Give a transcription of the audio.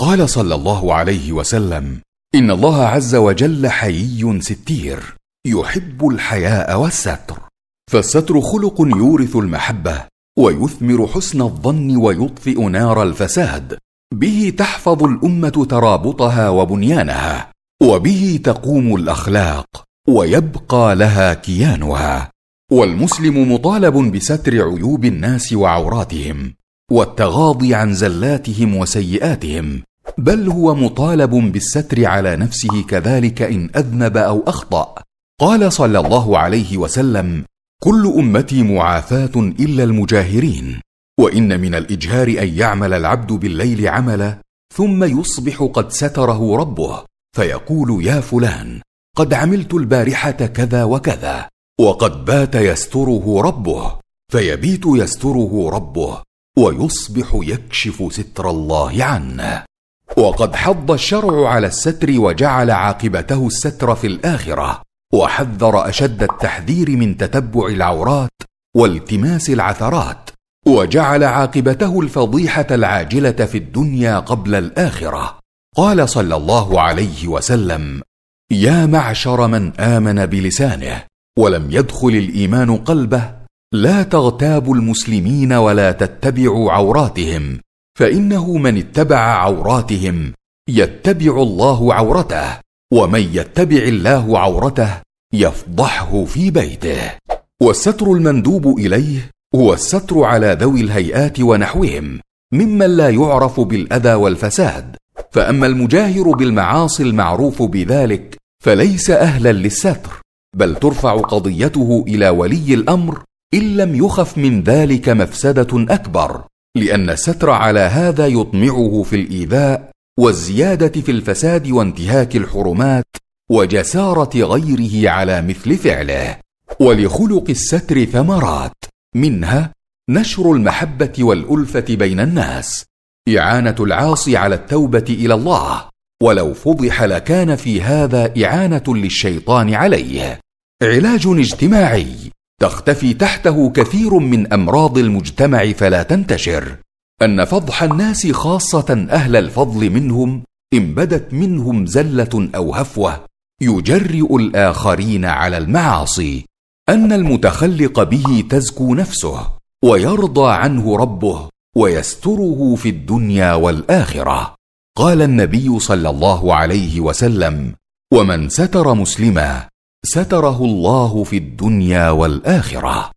قال صلى الله عليه وسلم ان الله عز وجل حيي ستير يحب الحياء والستر فالستر خلق يورث المحبه ويثمر حسن الظن ويطفئ نار الفساد به تحفظ الامه ترابطها وبنيانها وبه تقوم الاخلاق ويبقى لها كيانها والمسلم مطالب بستر عيوب الناس وعوراتهم والتغاضي عن زلاتهم وسيئاتهم بل هو مطالب بالستر على نفسه كذلك ان اذنب او اخطا قال صلى الله عليه وسلم كل امتي معافاه الا المجاهرين وان من الاجهار ان يعمل العبد بالليل عملا ثم يصبح قد ستره ربه فيقول يا فلان قد عملت البارحه كذا وكذا وقد بات يستره ربه فيبيت يستره ربه ويصبح يكشف ستر الله عنه وقد حض الشرع على الستر وجعل عاقبته الستر في الاخره وحذر اشد التحذير من تتبع العورات والتماس العثرات وجعل عاقبته الفضيحه العاجله في الدنيا قبل الاخره قال صلى الله عليه وسلم يا معشر من امن بلسانه ولم يدخل الايمان قلبه لا تغتابوا المسلمين ولا تتبعوا عوراتهم فانه من اتبع عوراتهم يتبع الله عورته ومن يتبع الله عورته يفضحه في بيته والستر المندوب اليه هو الستر على ذوي الهيئات ونحوهم ممن لا يعرف بالاذى والفساد فاما المجاهر بالمعاصي المعروف بذلك فليس اهلا للستر بل ترفع قضيته الى ولي الامر ان لم يخف من ذلك مفسده اكبر لان الستر على هذا يطمعه في الايذاء والزياده في الفساد وانتهاك الحرمات وجساره غيره على مثل فعله ولخلق الستر ثمرات منها نشر المحبه والالفه بين الناس اعانه العاصي على التوبه الى الله ولو فضح لكان في هذا اعانه للشيطان عليه علاج اجتماعي تختفي تحته كثير من امراض المجتمع فلا تنتشر ان فضح الناس خاصه اهل الفضل منهم ان بدت منهم زله او هفوه يجرئ الاخرين على المعاصي ان المتخلق به تزكو نفسه ويرضى عنه ربه ويستره في الدنيا والاخره قال النبي صلى الله عليه وسلم ومن ستر مسلما ستره الله في الدنيا والاخره